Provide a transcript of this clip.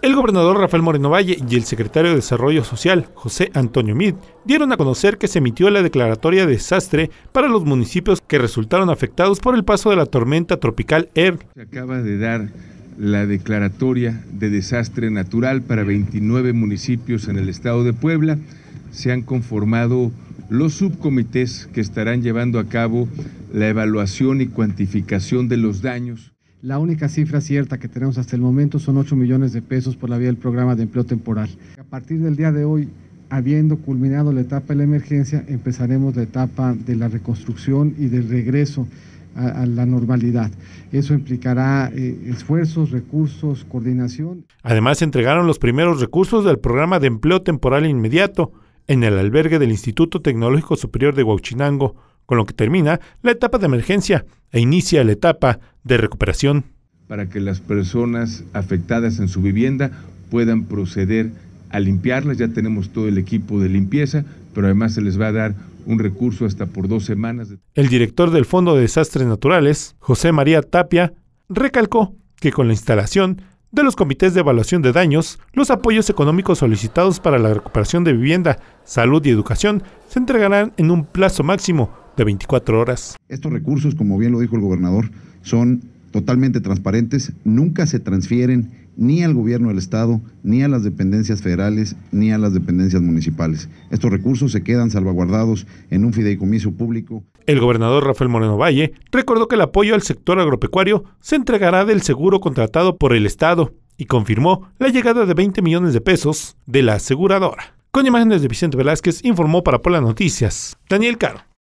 El gobernador Rafael Moreno Valle y el secretario de Desarrollo Social, José Antonio Mid, dieron a conocer que se emitió la declaratoria de desastre para los municipios que resultaron afectados por el paso de la tormenta tropical ER. Se acaba de dar la declaratoria de desastre natural para 29 municipios en el estado de Puebla. Se han conformado los subcomités que estarán llevando a cabo la evaluación y cuantificación de los daños. La única cifra cierta que tenemos hasta el momento son 8 millones de pesos por la vía del programa de empleo temporal. A partir del día de hoy, habiendo culminado la etapa de la emergencia, empezaremos la etapa de la reconstrucción y del regreso a, la normalidad. Eso implicará eh, esfuerzos, recursos, coordinación. Además, se entregaron los primeros recursos del programa de empleo temporal inmediato en el albergue del Instituto Tecnológico Superior de Huachinango con lo que termina la etapa de emergencia e inicia la etapa de recuperación. Para que las personas afectadas en su vivienda puedan proceder a limpiarlas, ya tenemos todo el equipo de limpieza, pero además se les va a dar un recurso hasta por dos semanas. El director del Fondo de Desastres Naturales, José María Tapia, recalcó que con la instalación de los comités de evaluación de daños, los apoyos económicos solicitados para la recuperación de vivienda, salud y educación se entregarán en un plazo máximo de 24 horas. Estos recursos, como bien lo dijo el gobernador, son totalmente transparentes, nunca se transfieren ni al gobierno del Estado, ni a las dependencias federales, ni a las dependencias municipales. Estos recursos se quedan salvaguardados en un fideicomiso público. El gobernador Rafael Moreno Valle recordó que el apoyo al sector agropecuario se entregará del seguro contratado por el Estado y confirmó la llegada de 20 millones de pesos de la aseguradora. Con imágenes de Vicente Velázquez informó para Pola Noticias, Daniel Caro.